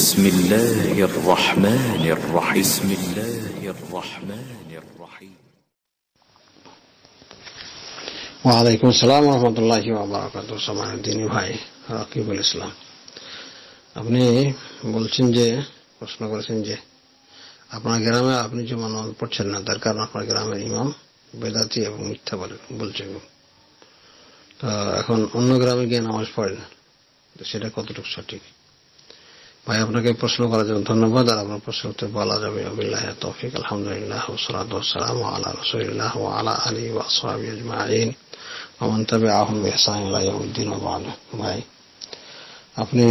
بسم الله الرحمن الرحيم بسم الله الرحمن الرحيم وعليكم السلام ورحمه الله وبركاته সম্মানিত দিনী ভাই রাকিব আল ইসলাম আপনি বলছেন যে প্রশ্ন করেছেন যে আপনার গ্রামে আপনি যে নামাজ পড়ছেন না তার কারণ আপনার গ্রামের ইমাম বেদাতি এবং মিথ্যা বলে বলছে এখন অন্য গ্রামে গিয়ে নামাজ পড়েন সেটা কতটুকু সঠিক ভাই আপনাকে প্রশ্ন করার জন্য ধন্যবাদ আর আপনার প্রশ্ন উত্তর বলা যাবে আবিল্লাহ তৌফিক আলহামদুলিল্লাহ সালাম আলা রসুলিল্লাহ আলা আলী ওয়াসাবি আজমাইন আমন তবে আহম এহসান উদ্দিন ভাই আপনি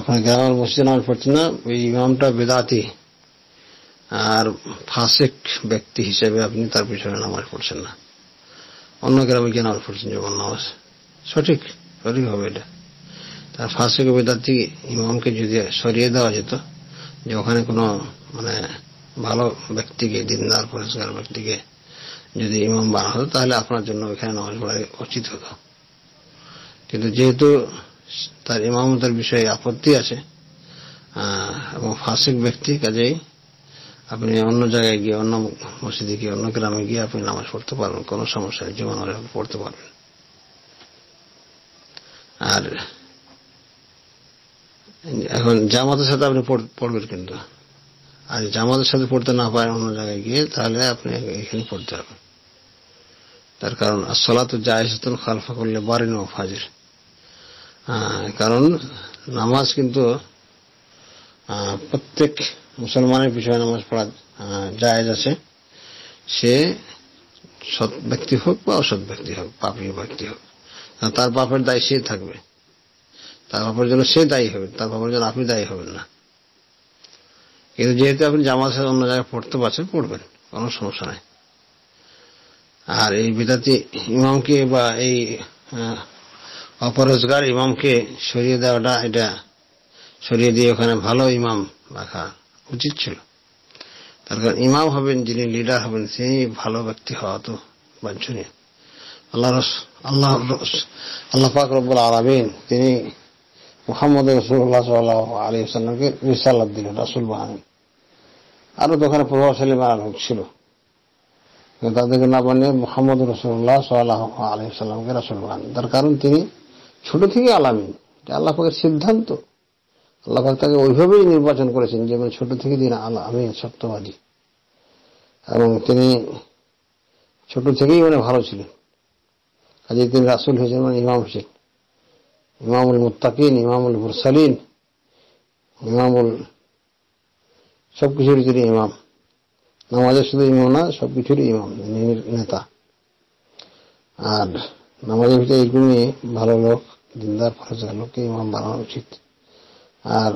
আপনার গ্রামের মসজিদে নামাজ পড়ছে না ওই ইমামটা বেদাতি আর ফাসেক ব্যক্তি হিসেবে আপনি তার পিছনে নামাজ পড়ছেন না অন্য গ্রামে গিয়ে নামাজ পড়ছেন যেমন নামাজ সঠিক সঠিক হবে এটা তার ফাঁসিকে বেদাতি ইমামকে যদি সরিয়ে দেওয়া যেত যে ওখানে কোনো মানে ভালো ব্যক্তিকে দিনদার পরিষ্কার ব্যক্তিকে যদি ইমাম বানা হতো তাহলে আপনার জন্য ওইখানে নামাজ পড়া উচিত হতো কিন্তু যেহেতু তার ইমামতের বিষয়ে আপত্তি আছে এবং ফাঁসিক ব্যক্তি কাজেই আপনি অন্য জায়গায় গিয়ে অন্য মসজিদে গিয়ে অন্য গ্রামে গিয়ে আপনি নামাজ পড়তে পারবেন কোনো সমস্যা জীবন পড়তে পারবেন আর এখন জামাতের সাথে আপনি পড়বেন কিন্তু আর জামাতের সাথে পড়তে না পারেন অন্য জায়গায় গিয়ে তাহলে আপনি এখানে পড়তে হবে তার কারণ সলাতু জায়সাতুল খালফা করলে বাড়ি নেওয়া ফাজির কারণ নামাজ কিন্তু প্রত্যেক মুসলমানের বিষয়ে নামাজ পড়া জায়েজ আছে সে সৎ ব্যক্তি হোক বা অসৎ ব্যক্তি হোক পাপী ব্যক্তি হোক তার পাপের দায় সে থাকবে তার বাবার জন্য সে দায়ী হবে তার বাবার জন্য আপনি দায়ী হবেন না কিন্তু যেহেতু আপনি জামাত সাহেব অন্য জায়গায় পড়তে পারছেন পড়বেন কোনো সমস্যা নাই আর এই বিদাতি ইমামকে বা এই অপরোজগার ইমামকে সরিয়ে দেওয়াটা এটা সরিয়ে দিয়ে ওখানে ভালো ইমাম রাখা উচিত ছিল তার কারণ ইমাম হবেন যিনি লিডার হবেন তিনি ভালো ব্যক্তি হওয়া তো বাঞ্ছনীয় আল্লাহ রস আল্লাহ রস আল্লাহ পাক রব্বুল আলমিন তিনি মোহাম্মদ রসুল্লাহ আলী সাল্লামকে রিসাল্লাহ দিল রাসুল বাহানি আরও দোকানে প্রভাবশালী প্রভাবশালী লোক ছিল তাদেরকে না বানিয়ে মোহাম্মদ রসুল্লাহ সাল্লাহ আলী সাল্লামকে রাসুল বাহানি তার কারণ তিনি ছোট থেকে আলামিন আল্লাহ পাকের সিদ্ধান্ত আল্লাহ পাক তাকে ওইভাবেই নির্বাচন করেছেন যেমন মানে ছোট থেকে তিনি আমি সত্যবাদী এবং তিনি ছোট থেকেই মানে ভালো ছিলেন কাজে তিনি রাসুল হয়েছেন মানে ইমাম হয়েছেন ইমামুল মুতাকিন ইমামুল المرسلين ইমামুল সব কিছুর তিনি ইমাম নামাজের শুধু ইমাম না সব কিছুরই ইমাম নেতা আর নামাজের ভিতরে এইগুলি ভালো লোক দিনদার ফরজগার লোককে ইমাম বানানো উচিত আর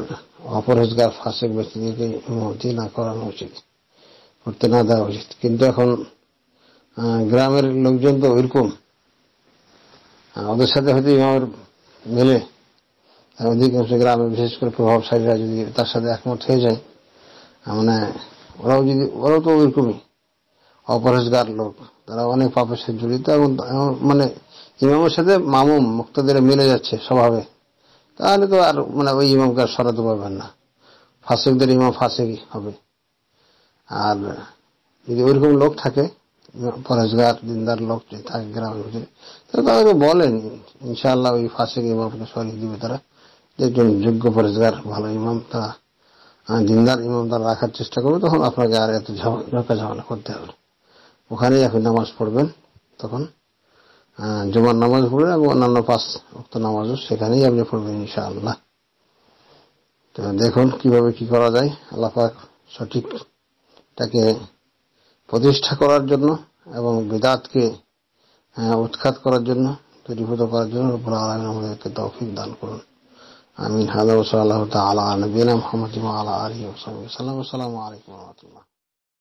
অপরোজগার ফাঁসেক ব্যক্তিদেরকে ইমামতি না করানো উচিত করতে না দেওয়া উচিত কিন্তু এখন গ্রামের লোকজন তো ওইরকম ওদের সাথে হয়তো ইমামের মেলে অধিকাংশ গ্রামে বিশেষ করে প্রভাবশালীরা যদি তার সাথে একমত হয়ে যায় মানে ওরাও যদি ওরাও তো ওইরকমই অপরাজগার লোক তারা অনেক পাপের সাথে জড়িত এবং মানে ইমামের সাথে মামুম মুক্তাদের মিলে যাচ্ছে স্বভাবে তাহলে তো আর মানে ওই ইমামকে আর সরাতে পারবেন না ফাঁসেকদের ইমাম ফাঁসেকই হবে আর যদি ওইরকম লোক থাকে পরেশগার দিনদার লোক যে থাকে গ্রামের ভিতরে তাদেরকে বলেন ইনশাআল্লাহ ওই ফাঁসে ইমামকে সরিয়ে দিবে তারা একজন যোগ্য পরেশগার ভালো ইমাম তারা দিনদার ইমাম তারা রাখার চেষ্টা করবে তখন আপনাকে আর এত ঝাঁকা ঝামেলা করতে হবে ওখানেই আপনি নামাজ পড়বেন তখন জুমার নামাজ পড়বেন এবং অন্যান্য পাঁচ উক্ত নামাজও সেখানেই আপনি পড়বেন ইনশাআল্লাহ তো দেখুন কিভাবে কি করা যায় আল্লাহ পাক সঠিকটাকে প্রতিষ্ঠা করার জন্য এবং বিধাত কে উৎখাত করার জন্য পরিভূত করার জন্য পুনরায় আমারকে তৌফিক দান করুন আমিন হামদু ওয়া সাল্লাহু তাআলা নবিনা মুহাম্মদ মহাল আ আলিহি ওয়া সাল্লাম আসসালামু আলাইকুম ওয়া রাহমাতুল্লাহ